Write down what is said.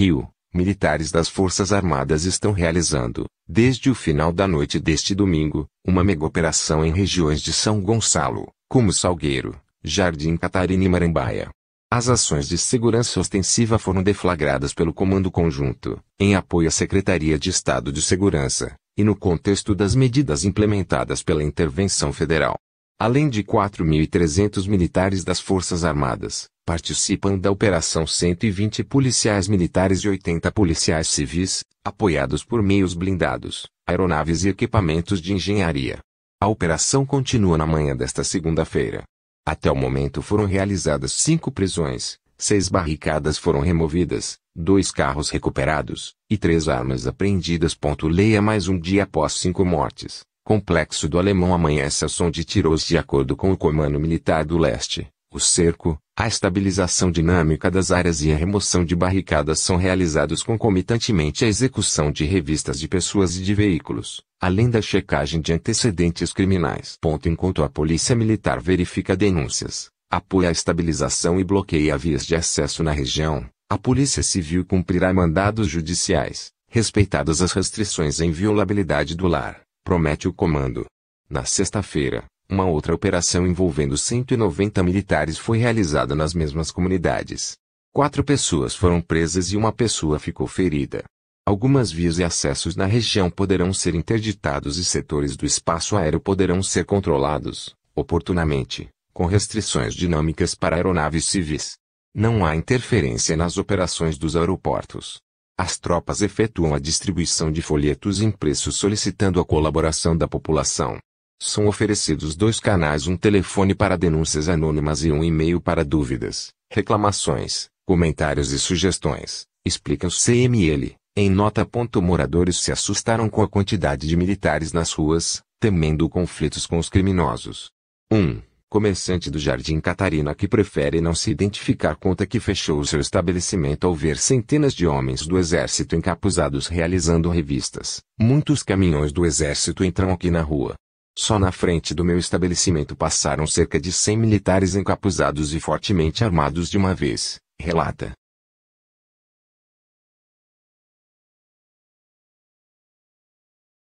Rio, militares das Forças Armadas estão realizando, desde o final da noite deste domingo, uma operação em regiões de São Gonçalo, como Salgueiro, Jardim Catarina e Marambaia. As ações de segurança ostensiva foram deflagradas pelo Comando Conjunto, em apoio à Secretaria de Estado de Segurança, e no contexto das medidas implementadas pela intervenção federal além de 4.300 militares das Forças Armadas, participam da Operação 120 policiais militares e 80 policiais civis, apoiados por meios blindados, aeronaves e equipamentos de engenharia. A operação continua na manhã desta segunda-feira. Até o momento foram realizadas cinco prisões, seis barricadas foram removidas, dois carros recuperados e três armas apreendidas. Leia mais um dia após cinco mortes complexo do alemão amanhece a som de tiros de acordo com o Comando Militar do Leste. O cerco, a estabilização dinâmica das áreas e a remoção de barricadas são realizados concomitantemente à execução de revistas de pessoas e de veículos, além da checagem de antecedentes criminais. Ponto enquanto a polícia militar verifica denúncias, apoia a estabilização e bloqueia vias de acesso na região, a polícia civil cumprirá mandados judiciais, respeitadas as restrições à inviolabilidade do lar promete o comando. Na sexta-feira, uma outra operação envolvendo 190 militares foi realizada nas mesmas comunidades. Quatro pessoas foram presas e uma pessoa ficou ferida. Algumas vias e acessos na região poderão ser interditados e setores do espaço aéreo poderão ser controlados, oportunamente, com restrições dinâmicas para aeronaves civis. Não há interferência nas operações dos aeroportos. As tropas efetuam a distribuição de folhetos impressos solicitando a colaboração da população. São oferecidos dois canais, um telefone para denúncias anônimas e um e-mail para dúvidas, reclamações, comentários e sugestões, explica o CML. Em nota. Moradores se assustaram com a quantidade de militares nas ruas, temendo conflitos com os criminosos. 1 comerciante do Jardim Catarina que prefere não se identificar conta que fechou o seu estabelecimento ao ver centenas de homens do exército encapuzados realizando revistas. Muitos caminhões do exército entram aqui na rua. Só na frente do meu estabelecimento passaram cerca de 100 militares encapuzados e fortemente armados de uma vez, relata.